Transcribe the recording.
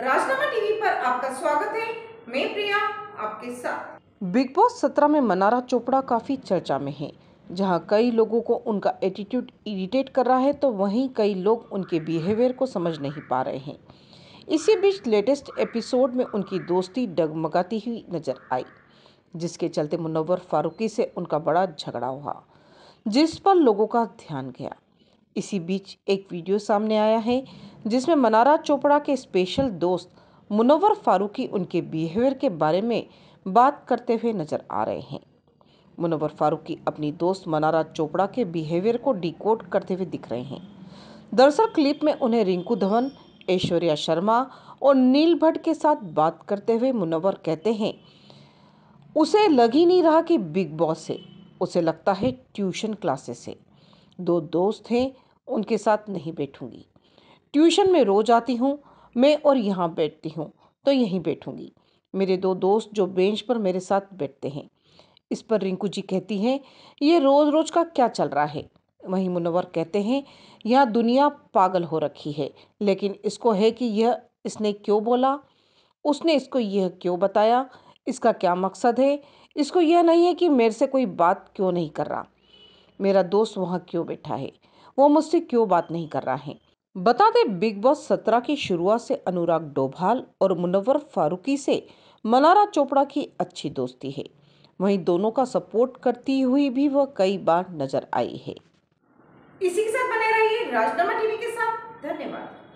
राजनामा TV पर आपका स्वागत है मैं प्रिया आपके साथ बिग बॉस सत्रह में मनारा चोपड़ा काफी चर्चा में है जहां कई लोगों को उनका एटीट्यूड इरिटेट कर रहा है तो वहीं कई लोग उनके बिहेवियर को समझ नहीं पा रहे हैं इसी बीच लेटेस्ट एपिसोड में उनकी दोस्ती डगमगाती हुई नजर आई जिसके चलते मुनव्वर फारूकी से उनका बड़ा झगड़ा हुआ जिस पर लोगों का ध्यान गया इसी बीच एक वीडियो सामने आया है जिसमें मनारा चोपड़ा के स्पेशल दोस्त मुनवर फारूकी उनके बिहेवियर के बारे में बात करते हुए नजर आ रहे हैं मुनवर फारूकी अपनी दोस्त मनारा चोपड़ा के बिहेवियर को डिकोड करते हुए दिख रहे हैं दरअसल क्लिप में उन्हें रिंकू धवन ऐश्वर्या शर्मा और नील भट्ट के साथ बात करते हुए मुनवर कहते हैं उसे लग ही नहीं रहा कि बिग बॉस से उसे लगता है ट्यूशन क्लासेस से दो दोस्त हैं उनके साथ नहीं बैठूँगी ट्यूशन में रोज आती हूँ मैं और यहाँ बैठती हूँ तो यहीं बैठूँगी मेरे दो दोस्त जो बेंच पर मेरे साथ बैठते हैं इस पर रिंकू जी कहती हैं ये रोज़ रोज़ का क्या चल रहा है वहीं मुनवर कहते हैं यहाँ दुनिया पागल हो रखी है लेकिन इसको है कि यह इसने क्यों बोला उसने इसको यह क्यों बताया इसका क्या मकसद है इसको यह नहीं है कि मेरे से कोई बात क्यों नहीं कर रहा मेरा दोस्त वहाँ क्यों बैठा है वो मुझसे क्यों बात नहीं कर रहा है बता दें बिग बॉस सत्रह की शुरुआत से अनुराग डोभाल और मुनवर फारूकी से मनारा चोपड़ा की अच्छी दोस्ती है वहीं दोनों का सपोर्ट करती हुई भी वह कई बार नजर आई है इसी के साथ बने रहिए राजनामा टीवी के साथ धन्यवाद